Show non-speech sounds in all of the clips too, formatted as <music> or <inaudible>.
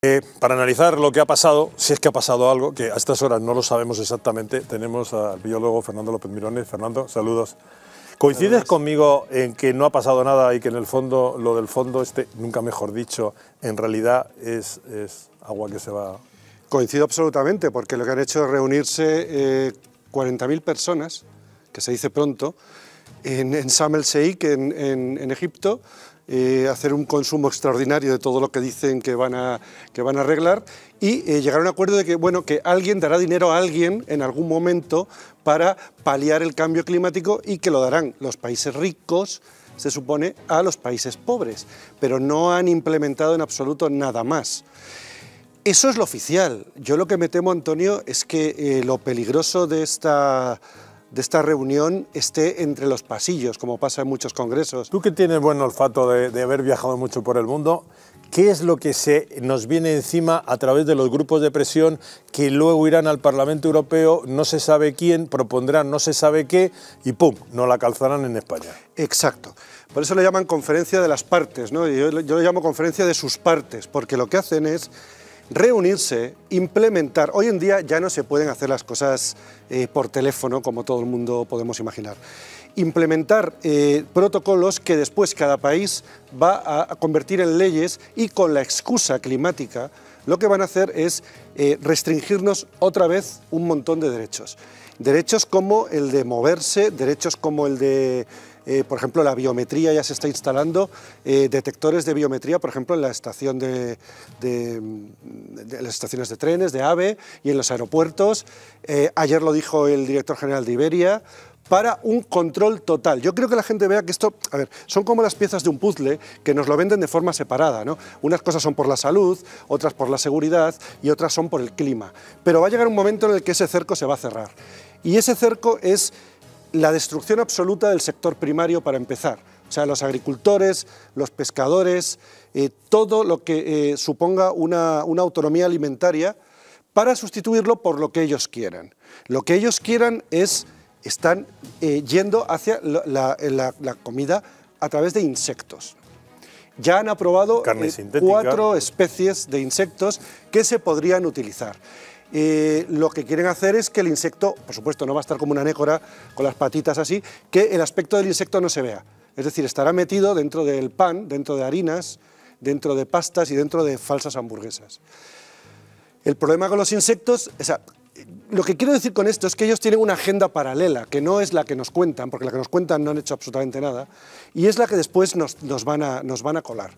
Eh, para analizar lo que ha pasado, si es que ha pasado algo, que a estas horas no lo sabemos exactamente, tenemos al biólogo Fernando López Mirones. Fernando, saludos. ¿Coincides conmigo en que no ha pasado nada y que en el fondo, lo del fondo, este, nunca mejor dicho, en realidad es, agua que se va? Coincido absolutamente, porque lo que han hecho es reunirse 40.000 eh, personas, que se dice pronto, en, en Seik en Egipto, eh, hacer un consumo extraordinario de todo lo que dicen que van a, que van a arreglar y eh, llegar a un acuerdo de que, bueno, que alguien dará dinero a alguien en algún momento para paliar el cambio climático y que lo darán los países ricos, se supone, a los países pobres, pero no han implementado en absoluto nada más. Eso es lo oficial. Yo lo que me temo, Antonio, es que eh, lo peligroso de esta de esta reunión esté entre los pasillos, como pasa en muchos congresos. Tú que tienes buen olfato de, haber viajado mucho por el mundo, ¿Qué es lo que se nos viene encima a través de los grupos de presión que luego irán al Parlamento Europeo, no se sabe quién, propondrán no se sabe qué y ¡pum! no la calzarán en España? Exacto. Por eso le llaman conferencia de las partes, ¿no? yo, yo lo llamo conferencia de sus partes, porque lo que hacen es reunirse, implementar. Hoy en día ya no se pueden hacer las cosas eh, por teléfono como todo el mundo podemos imaginar. Implementar eh, protocolos que después cada país va a convertir en leyes y con la excusa climática lo que van a hacer es eh, restringirnos otra vez un montón de derechos. Derechos como el de moverse, derechos como el de eh, por ejemplo, la biometría ya se está instalando, eh, detectores de biometría, por ejemplo, en la estación de, las estaciones de trenes, de AVE y en los aeropuertos. Eh, ayer lo dijo el director general de Iberia para un control total. Yo creo que la gente vea que esto, a ver, son como las piezas de un puzzle que nos lo venden de forma separada, ¿no? Unas cosas son por la salud, otras por la seguridad y otras son por el clima. Pero va a llegar un momento en el que ese cerco se va a cerrar. Y ese cerco es la destrucción absoluta del sector primario para empezar. O sea, los agricultores, los pescadores, eh, todo lo que eh, suponga una, autonomía alimentaria para sustituirlo por lo que ellos quieran. Lo que ellos quieran es, están eh, yendo hacia la, comida a través de insectos. Ya han aprobado cuatro especies de insectos que se podrían utilizar. Eh, lo que quieren hacer es que el insecto, por supuesto no va a estar como una nécora con las patitas así, que el aspecto del insecto no se vea. Es decir, estará metido dentro del pan, dentro de harinas, dentro de pastas y dentro de falsas hamburguesas. El problema con los insectos, o sea, lo que quiero decir con esto es que ellos tienen una agenda paralela, que no es la que nos cuentan, porque la que nos cuentan no han hecho absolutamente nada, y es la que después nos, van, a, nos van, a, colar.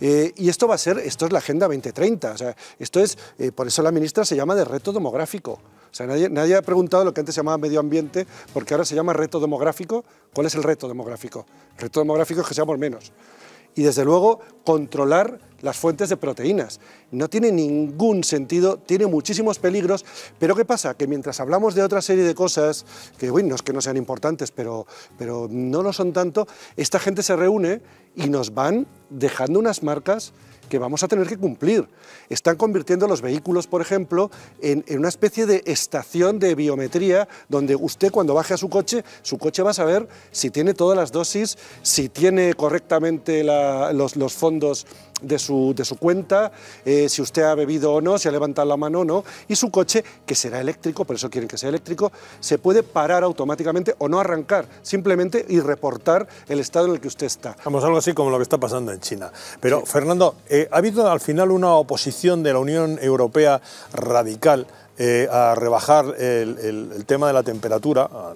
Eh, y esto va a ser, esto es la Agenda 2030, o sea, esto es, eh, por eso la ministra se llama de reto demográfico. O sea, nadie, nadie, ha preguntado lo que antes se llamaba medio ambiente, porque ahora se llama reto demográfico. ¿Cuál es el reto demográfico? El reto demográfico es que seamos menos y desde luego controlar las fuentes de proteínas. No tiene ningún sentido, tiene muchísimos peligros, pero ¿qué pasa? Que mientras hablamos de otra serie de cosas, que no es que no sean importantes, pero, pero no lo son tanto, esta gente se reúne y nos van dejando unas marcas que vamos a tener que cumplir. Están convirtiendo los vehículos, por ejemplo, en, una especie de estación de biometría donde usted cuando baje a su coche, su coche va a saber si tiene todas las dosis, si tiene correctamente los, los fondos de su, de su, cuenta, eh, si usted ha bebido o no, si ha levantado la mano o no, y su coche, que será eléctrico, por eso quieren que sea eléctrico, se puede parar automáticamente o no arrancar, simplemente y reportar el estado en el que usted está. Vamos, algo así como lo que está pasando en China. Pero, Fernando, eh, ha habido al final una oposición de la Unión Europea radical eh, a rebajar el, tema de la temperatura, a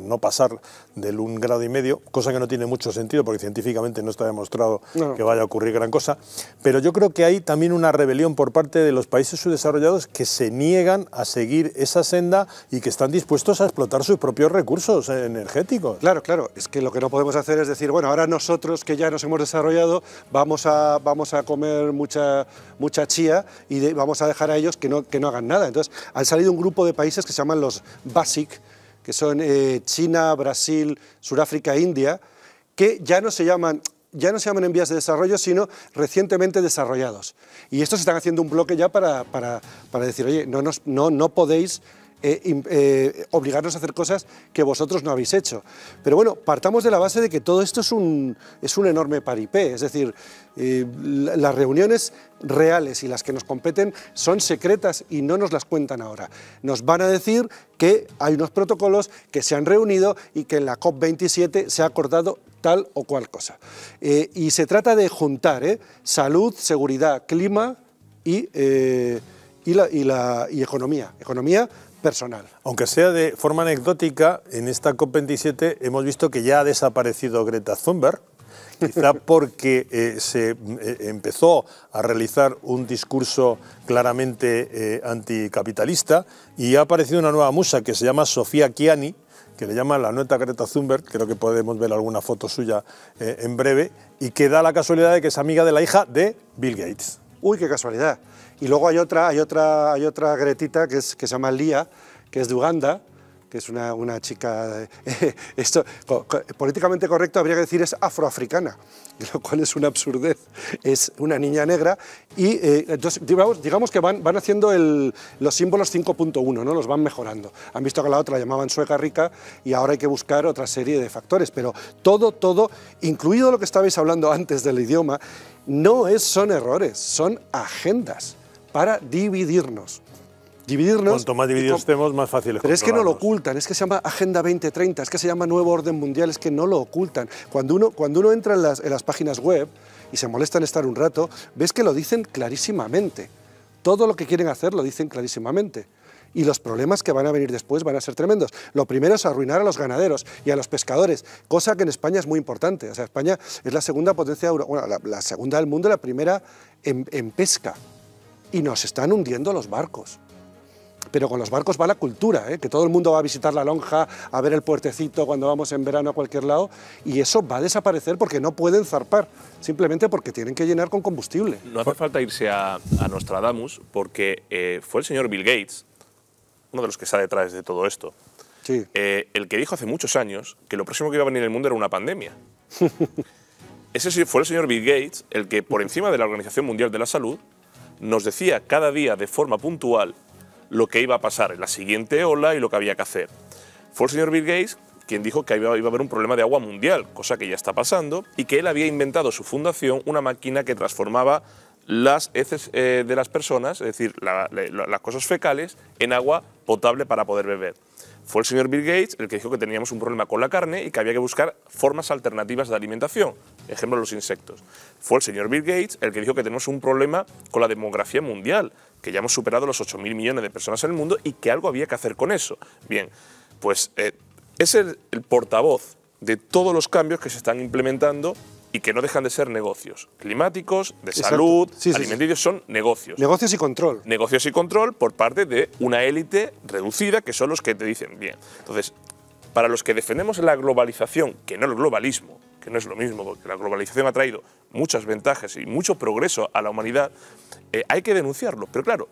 no, pasar del un grado y medio, cosa que no tiene mucho sentido porque científicamente no está demostrado que vaya a ocurrir gran cosa. Pero yo creo que hay también una rebelión por parte de los países subdesarrollados que se niegan a seguir esa senda y que están dispuestos a explotar sus propios recursos energéticos. Claro, claro. Es que lo que no podemos hacer es decir, bueno, ahora nosotros que ya nos hemos desarrollado vamos a, vamos a comer mucha, mucha chía y vamos a dejar a ellos que no, que no hagan nada. Entonces, han salido un grupo de países que se llaman los BASIC, que son eh, China, Brasil, Sudáfrica e India, que ya no se llaman ya no se llaman en vías de desarrollo, sino recientemente desarrollados. Y estos están haciendo un bloque ya para, decir, oye, no, no, no podéis eh, eh, obligarnos a hacer cosas que vosotros no habéis hecho. Pero bueno, partamos de la base de que todo esto es un, es un enorme paripé, es decir, eh, las reuniones reales y las que nos competen son secretas y no nos las cuentan ahora. Nos van a decir que hay unos protocolos que se han reunido y que en la COP27 se ha acordado tal o cual cosa. y se trata de juntar salud, seguridad, clima y... Y la, y la y economía. Economía aunque sea de forma anecdótica, en esta COP27 hemos visto que ya ha desaparecido Greta Thunberg, quizá <laughs> porque eh, se eh, empezó a realizar un discurso claramente eh, anticapitalista y ha aparecido una nueva musa que se llama Sofía Chiani, que le llama la nueva Greta Thunberg, creo que podemos ver alguna foto suya en breve, y que da la casualidad de que es amiga de la hija de Bill Gates uy, qué casualidad. Y luego hay otra, hay otra, hay otra gretita que, es, que se llama Lía, que es de Uganda, que es una, chica, eh, <laughs> esto, políticamente correcto habría que decir es afroafricana, <laughs> lo cual es una absurdez, es una niña negra, y eh, digamos, que van, van haciendo los símbolos 5.1, ¿no? los van mejorando. Han visto que la otra la llamaban sueca rica y ahora hay que buscar otra serie de factores, pero todo, todo, incluido lo que estabais hablando antes del idioma, no es, son errores, son agendas para dividirnos dividirnos. Cuanto más divididos estemos, más fácil es Pero es que no lo ocultan, es que se llama Agenda 2030, es que se llama Nuevo Orden Mundial, es que no lo ocultan. Cuando uno, cuando uno entra en las, páginas web y se molesta en estar un rato, ves que lo dicen clarísimamente. Todo lo que quieren hacer lo dicen clarísimamente y los problemas que van a venir después van a ser tremendos. Lo primero es arruinar a los ganaderos y a los pescadores, cosa que en España es muy importante. O sea, España es la segunda potencia, bueno, la, la segunda del mundo, la primera en, en pesca. Y nos están hundiendo los barcos pero con los barcos va la cultura, ¿eh? que todo el mundo va a visitar la lonja, a ver el puertecito cuando vamos en verano a cualquier lado, y eso va a desaparecer porque no pueden zarpar, simplemente porque tienen que llenar con combustible. No hace falta irse a, Nostradamus, porque eh, fue el señor Bill Gates, uno de los que está detrás de todo esto, eh, el que dijo hace muchos años que lo próximo que iba a venir el mundo era una pandemia. <laughs> Ese fue el señor Bill Gates el que, por encima de la Organización Mundial de la Salud, nos decía cada día de forma puntual lo que iba a pasar en la siguiente ola y lo que había que hacer. Fue el señor Bill Gates quien dijo que iba a haber un problema de agua mundial, cosa que ya está pasando, y que él había inventado su fundación una máquina que transformaba las heces eh, de las personas, es decir, las cosas fecales, en agua potable para poder beber. Fue el señor Bill Gates el que dijo que teníamos un problema con la carne y que había que buscar formas alternativas de alimentación, ejemplo los insectos. Fue el señor Bill Gates el que dijo que tenemos un problema con la demografía mundial, que ya hemos superado los 8.000 millones de personas en el mundo y que algo había que hacer con eso. Bien, pues eh, es el, portavoz de todos los cambios que se están implementando y que no dejan de ser negocios climáticos, de salud, alimenticios, son negocios. Negocios y control. Negocios y control por parte de una élite reducida que son los que te dicen bien. Entonces, para los que defendemos la globalización, que no el globalismo, que no es lo mismo, porque la globalización ha traído muchas ventajas y mucho progreso a la humanidad, eh, hay que denunciarlo. Pero claro,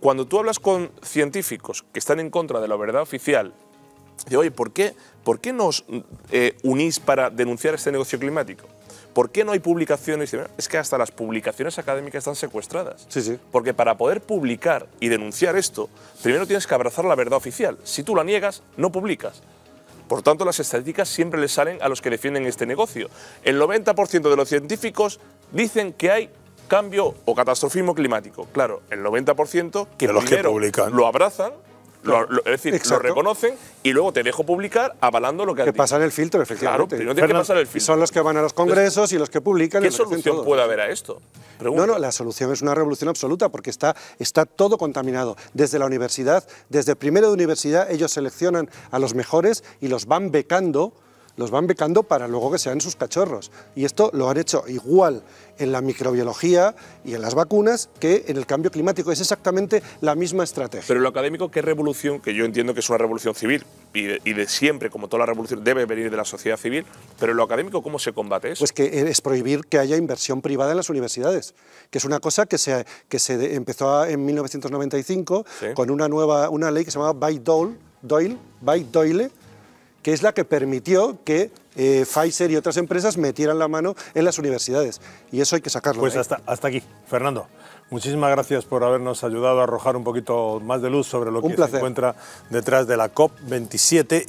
cuando tú hablas con científicos que están en contra de la verdad oficial, de oye, ¿por qué, por qué nos eh, unís para denunciar este negocio climático? ¿Por qué no hay publicaciones? Es que hasta las publicaciones académicas están secuestradas. Sí, sí. Porque para poder publicar y denunciar esto, primero tienes que abrazar la verdad oficial. Si tú la niegas, no publicas. Por tanto, las estadísticas siempre le salen a los que defienden este negocio. El 90% de los científicos dicen que hay cambio o catastrofismo climático. Claro, el 90% que, lo abrazan es decir, lo reconocen y luego te dejo publicar avalando lo que pasa Que el filtro, efectivamente. Claro, pero no que pasar el filtro. Son los que van a los congresos y los que publican. ¿Qué solución puede haber a esto? No, no, la solución es una revolución absoluta porque está, está todo contaminado. Desde la universidad, desde primero de universidad, ellos seleccionan a los mejores y los van becando los van becando para luego que sean sus cachorros. Y esto lo han hecho igual en la microbiología y en las vacunas que en el cambio climático. Es exactamente la misma estrategia. Pero lo académico, ¿qué revolución? Que yo entiendo que es una revolución civil y de, siempre, como toda la revolución, debe venir de la sociedad civil. Pero lo académico, ¿cómo se combate eso? Pues que es prohibir que haya inversión privada en las universidades, que es una cosa que se, que se empezó en 1995 con una nueva una ley que se llamaba By Doyle, Doyle, By Doyle que es la que permitió que eh, Pfizer y otras empresas metieran la mano en las universidades. Y eso hay que sacarlo. Pues ¿eh? hasta, aquí, Fernando. Muchísimas gracias por habernos ayudado a arrojar un poquito más de luz sobre lo que se encuentra detrás de la COP27.